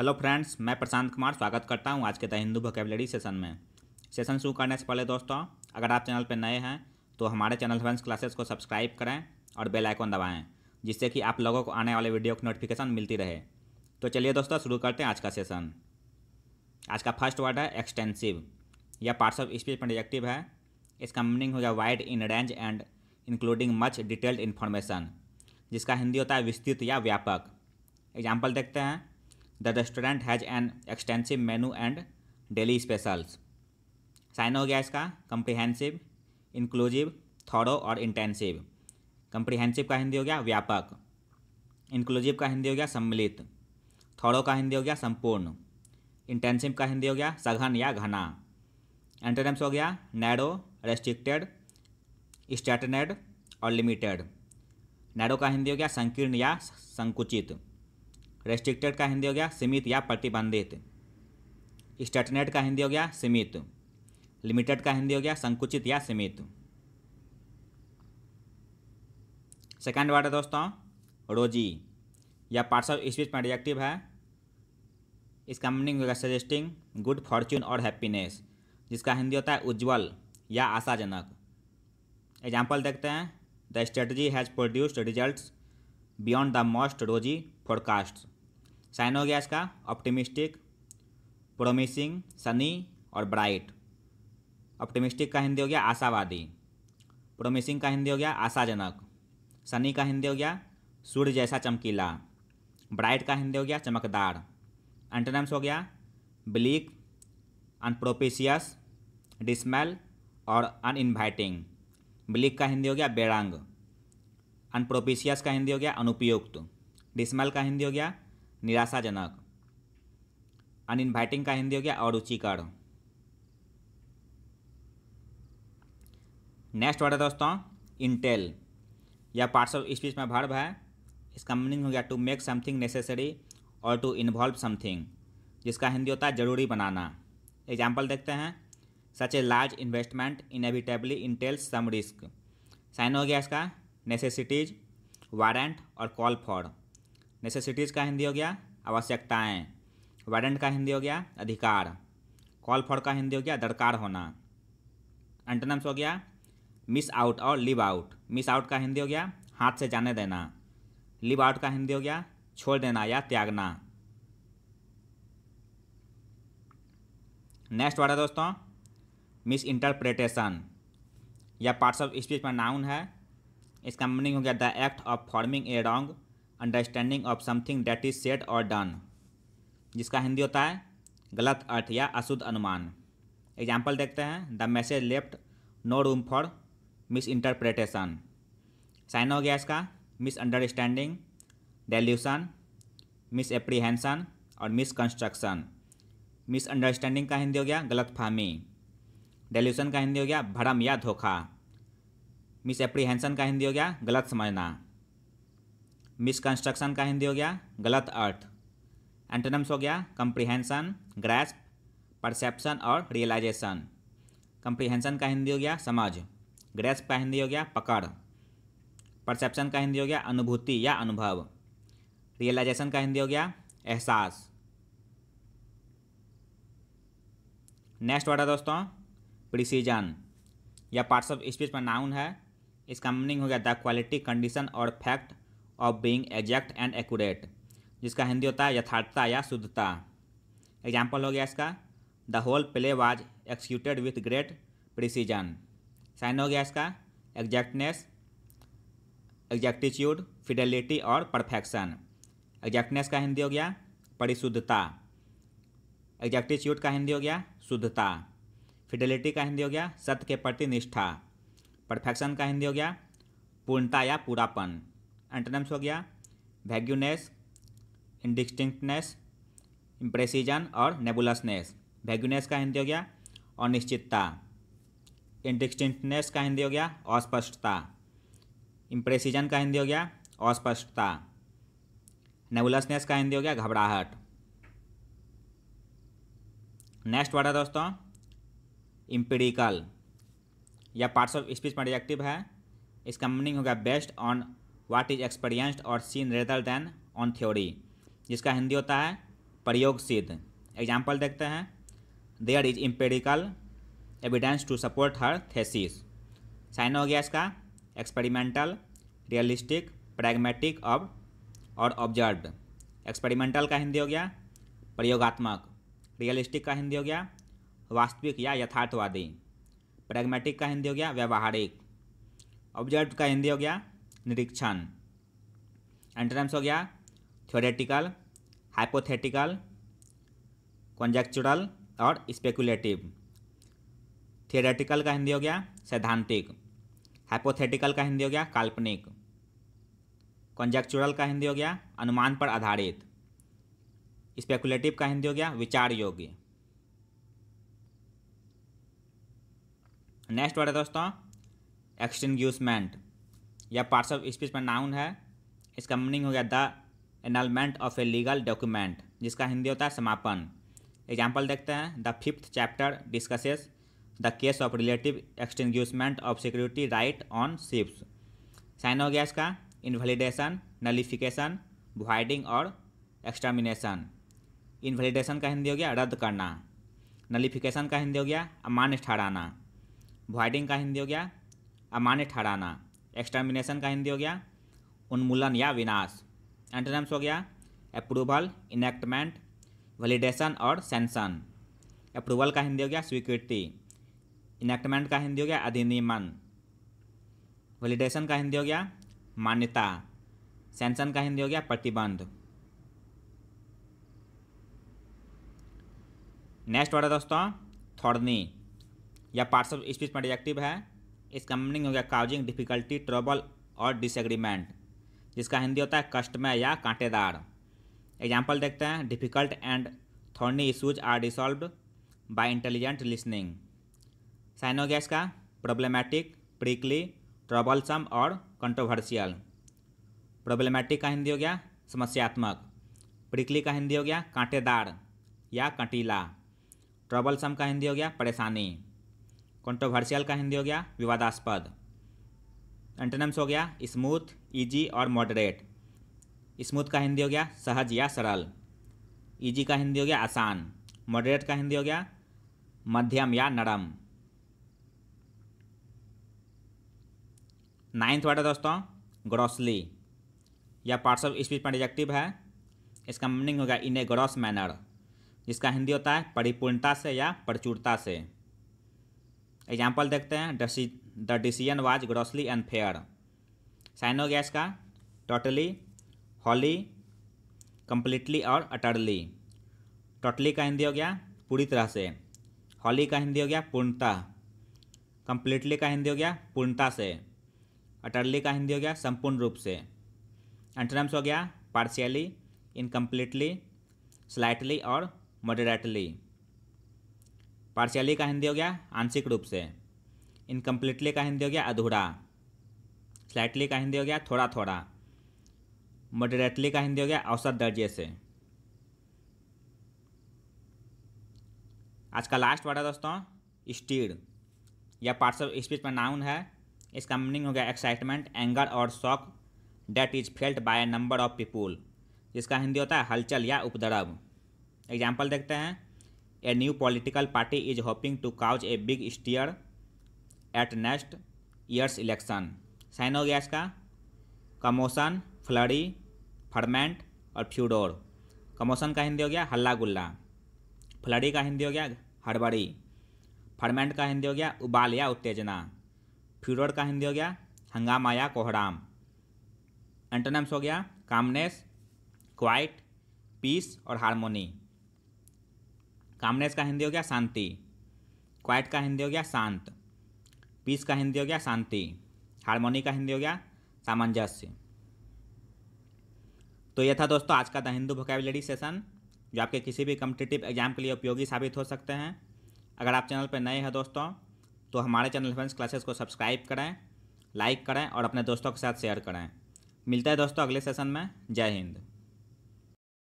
hello friends मैं प्रशांत कुमार स्वागत करता हूं आज के द हिंदू वोकेबलरी सेशन में सेशन शुरू करने से पहले दोस्तों अगर आप चैनल पर नए हैं तो हमारे चैनल फ्रेंड्स क्लासेस को सब्सक्राइब करें और बेल आइकन दबाएं जिससे कि आप लोगों को आने वाले वीडियो की नोटिफिकेशन मिलती रहे तो चलिए दोस्तों शुरू करते हैं आज का सेशन आज का फर्स्ट वर्ड है एक्सटेंसिव यह पार्ट्स ऑफ स्पीच प्रोजेक्टिव है इसका मीनिंग हो गया wide in range and including much detailed information जिसका हिंदी होता है विस्तृत या व्यापक एग्जाम्पल देखते हैं the restaurant has an extensive menu and daily specials sign हो गया इसका कंप्रीहेंसिव इंक्लूसिव थॉरो और इंटेंसिव कंप्रिहेंसिव का हिंदी हो गया व्यापक इंक्लूसिव का हिंदी हो गया सम्मिलित थॉरो का हिंदी हो गया संपूर्ण इंटेंसिव का हिंदी हो गया सघन या घना एंटेनम्स हो गया नैरो रेस्ट्रिक्टेड स्टेटनेड और लिमिटेड नैरो का हिंदी हो गया संकीर्ण या संकुचित रेस्ट्रिक्टेड का हिंदी हो गया सीमित या प्रतिबंधित स्टेटनेट का हिंदी हो गया सीमित लिमिटेड का हिंदी हो गया संकुचित या सीमित सेकंड वर्ड है दोस्तों रोजी या पार्ट्स ऑफ स्पीच में एडजेक्टिव है इसका मीनिंग होगा सजेस्टिंग गुड फॉर्च्यून और हैप्पीनेस जिसका हिंदी होता है उज्जवल या आशाजनक एग्जाम्पल देखते हैं the strategy has produced result beyond the most rosy forecast sign हो गया इसका ऑप्टिमिस्टिक प्रोमिसिंग सनी और ब्राइट ऑप्टिमिस्टिक का हिंदी हो गया आशावादी प्रोमिसिंग का हिंदी हो गया आशाजनक सनी का हिंदी हो गया सूर्य जैसा चमकीला ब्राइट का हिंदी हो गया चमकदार एंटनम्स हो गया ब्लीक अनप्रोपिशियस डिस्मेल और इन्वाइटिंग ब्लिक का हिंदी हो गया बेरंग अनप्रोपिशियस का हिंदी हो गया अनुपयुक्त डिस्मेल का हिंदी हो गया निराशाजनक इन्वाइटिंग का हिंदी हो गया अरुचिकर नेक्स्ट वर्ड है दोस्तों इंटेल यह पार्ट्स ऑफ स्पीच में भर्व है इसका मीनिंग हो गया टू मेक समथिंग नेसेसरी और टू इन्वॉल्व समथिंग जिसका हिंदी होता है जरूरी बनाना एग्जाम्पल देखते हैं such a large investment inevitably entails some risk sign हो गया इसका नेसेसिटीज वारंट और कॉल फॉर नेसेसिटीज़ का हिंदी हो गया आवश्यकताएँ वारंट का हिंदी हो गया अधिकार कॉल फॉर का हिंदी हो गया दरकार होना एंटनम्स हो गया मिस आउट और लिव आउट मिस आउट का हिंदी हो गया हाथ से जाने देना लिव आउट का हिंदी हो गया छोड़ देना या त्यागना नेक्स्ट वर्ड है दोस्तों मिस इंटरप्रेटेशन या पार्ट्स ऑफ स्पीच पर नाउन है इसका मीनिंग हो गया the act of forming a wrong understanding of something that is said और डन जिसका हिंदी होता है गलत अर्थ या अशुद्ध अनुमान एग्जाम्पल देखते हैं the message left no room for misinterpretation sign हो गया इसका misunderstanding delusion misapprehension और मिस कंस्ट्रक्शन मिस अंडरस्टैंडिंग का हिंदी हो गया गलत फहमी डेल्यूशन का हिंदी हो गया भरम या धोखा मिस एप्रीहेंसन का हिंदी हो गया गलत समझना मिसकंस्ट्रक्शन का हिंदी हो गया गलत अर्थ एंटनम्स हो गया कम्प्रीहेंसन ग्रैस्प परसेप्शन और रियलाइजेशन कम्प्रीहेंसन का हिंदी हो गया समझ ग्रैस का हिंदी हो गया पकड़ परसेप्शन का हिंदी हो गया अनुभूति या अनुभव रियलाइजेशन का हिंदी हो गया एहसास नेक्स्ट वर्ड है दोस्तों प्रिसीजन या पार्ट्स ऑफ स्पीच पर नाउन है इसका मीनिंग हो गया द क्वालिटी कंडीशन और fact of being exact and accurate जिसका हिंदी होता है यथार्थता या शुद्धता एग्जाम्पल हो गया इसका the whole play was executed with great precision sign हो गया इसका एग्जैक्टनेस एग्जैक्टिट्यूड फिडेलिटी और परफेक्शन एग्जैक्टनेस का हिंदी हो गया परिशुद्धता एग्जैक्टिट्यूड का हिंदी हो गया शुद्धता फिडेलिटी का हिंदी हो गया सत्य के प्रति निष्ठा परफेक्शन का हिंदी हो गया पूर्णता या पूरापन एंटनम्स हो गया वैग्यूनेस इंडिस्टिंक्टनेस इम्प्रेसिजन और नेबुलसनेस वैग्यूनेस का हिंदी हो गया अनिश्चितता इंडिस्टिंक्टनेस का हिंदी हो गया अस्पष्टता इम्प्रेसिजन का हिंदी हो गया अस्पष्टता नेबुलसनेस का हिंदी हो गया घबराहट नेक्स्ट वर्ड है दोस्तों इम्पेरिकल या पार्ट्स ऑफ स्पीच मडिएक्टिव है इसका मीनिंग होगा based on what is experienced और seen rather than on theory जिसका हिंदी होता है प्रयोग सिद्ध एग्जाम्पल देखते हैं there is empirical evidence to support her thesis sign हो गया इसका एक्सपेरिमेंटल रियलिस्टिक प्रैग्मेटिक अब और ऑब्जर्व्ड एक्सपेरिमेंटल का हिंदी हो गया प्रयोगात्मक रियलिस्टिक का हिंदी हो गया वास्तविक या यथार्थवादी प्रैग्मेटिक का हिंदी हो गया व्यवहारिक ऑब्जर्व का हिंदी हो गया निरीक्षण एंटोनिम्स हो गया थ्योरेटिकल हाइपोथेटिकल कॉन्जेक्चुरल और स्पेकुलेटिव थियोरेटिकल का हिंदी हो गया सैद्धांतिक हाइपोथेटिकल का हिंदी हो गया काल्पनिक कॉन्जेक्चुरल का हिंदी हो गया अनुमान पर आधारित स्पेकुलेटिव का हिंदी हो गया विचार योग्य नेक्स्ट वर्ड है दोस्तों एक्सटिंग्यूसमेंट या पार्ट्स ऑफ स्पीच में नाउन है इसका मीनिंग हो गया the annulment of a legal document जिसका हिंदी होता है समापन एग्जाम्पल देखते हैं the fifth chapter discusses the case of relative extinguishment of security right on ships sign हो गया इसका इन्वेलिडेशन नलिफिकेशन वाइडिंग और एक्सटर्मिनेशन इन्वेलिडेशन का हिंदी हो गया रद्द करना नलिफिकेशन का हिंदी हो गया अमान्य ठहराना वाइडिंग का हिंदी हो गया अमान्य ठहराना एक्सटर्मिनेशन का हिंदी हो गया उन्मूलन या विनाश एंटोनम्स हो गया अप्रूवल इनेक्टमेंट वैलिडेशन और सेंसन अप्रूवल का हिंदी हो गया स्वीकृति इनेक्टमेंट का हिंदी हो गया अधिनियमन वैलिडेशन का हिंदी हो गया मान्यता सेंसन का हिंदी हो गया प्रतिबंध नेक्स्ट वर्ड है दोस्तों थोड़नी या पार्ट्स ऑफ स्पीच में डिजेक्टिव है इसका मीनिंग हो गया काउजिंग डिफिकल्टी ट्रबल और डिसएग्रीमेंट जिसका हिंदी होता है में या कांटेदार एग्जाम्पल देखते हैं difficult and thorny issues are dissolve by intelligent listening sign हो गया इसका प्रॉब्लमैटिक प्रिकली ट्रबलसम और कंट्रोवर्शियल प्रॉब्लमैटिक का हिंदी हो गया समस्यात्मक प्रिकली का हिंदी हो गया कांटेदार या कंटीला ट्रबलसम का हिंदी हो गया परेशानी कंट्रोवर्शियल का हिंदी हो गया विवादास्पद एंटनम्स हो गया स्मूथ इजी और मॉडरेट स्मूथ का हिंदी हो गया सहज या सरल इजी का हिंदी हो गया आसान मॉडरेट का हिंदी हो गया मध्यम या नरम नाइन्थ वर्ड है दोस्तों ग्रॉसली या पार्ट्स ऑफ स्पीच में डिजेक्टिव है इसका मीनिंग होगा इन ए ग्रॉस मैनर जिसका हिंदी होता है परिपूर्णता से या प्रचुरता से एग्जाम्पल देखते हैं the decision was grossly unfair साइनो गैस का टोटली हॉली कम्प्लीटली और अटरली टोटली का हिंदी हो गया पूरी तरह से हॉली का हिंदी हो गया पूर्णता कम्प्लीटली का हिंदी हो गया पूर्णता से अटरली का हिंदी हो गया संपूर्ण रूप से एंटनम्स हो गया पार्शियली इनकम्प्लीटली स्लाइटली और मॉडरेटली पार्शियली का हिंदी हो गया आंशिक रूप से इनकम्प्लीटली का हिंदी हो गया अधूरा स्लाइटली का हिंदी हो गया थोड़ा थोड़ा मॉडरेटली का हिंदी हो गया औसत दर्जे से आज का लास्ट वर्ड है दोस्तों स्टीड यह पार्ट्स ऑफ स्पीच में नाउन है इसका मीनिंग हो गया एक्साइटमेंट एंगर और shock that is felt by number of people जिसका हिंदी होता है हलचल या उपद्रव एग्जाम्पल देखते हैं a new political party is hoping to cause a big stir at next year's election sign हो गया इसका कमोशन फ्लड़ी फर्मेंट और फ्यूडोर कमोशन का हिंदी हो गया हल्ला गुल्ला फ्लड़ी का हिंदी हो गया हड़बड़ी फर्मेंट का हिंदी हो गया उबाल या उत्तेजना फ्यूडोर का हिंदी हो गया हंगामा या कोहराम एंटोनम्स हो गया कामनेस क्वाइट पीस और हारमोनी कामनेस का हिंदी हो गया शांति क्वाइट का हिंदी हो गया शांत पीस का हिंदी हो गया शांति हारमोनी का हिंदी हो गया सामंजस्य तो यह था दोस्तों आज का द हिंदू वोकेबलरी सेशन जो आपके किसी भी कम्पिटेटिव एग्जाम के लिए उपयोगी साबित हो सकते हैं अगर आप चैनल पर नए हैं दोस्तों तो हमारे चैनल फ्रेंड्स क्लासेस को सब्सक्राइब करें लाइक करें और अपने दोस्तों के साथ शेयर करें मिलते हैं दोस्तों अगले सेशन में जय हिंद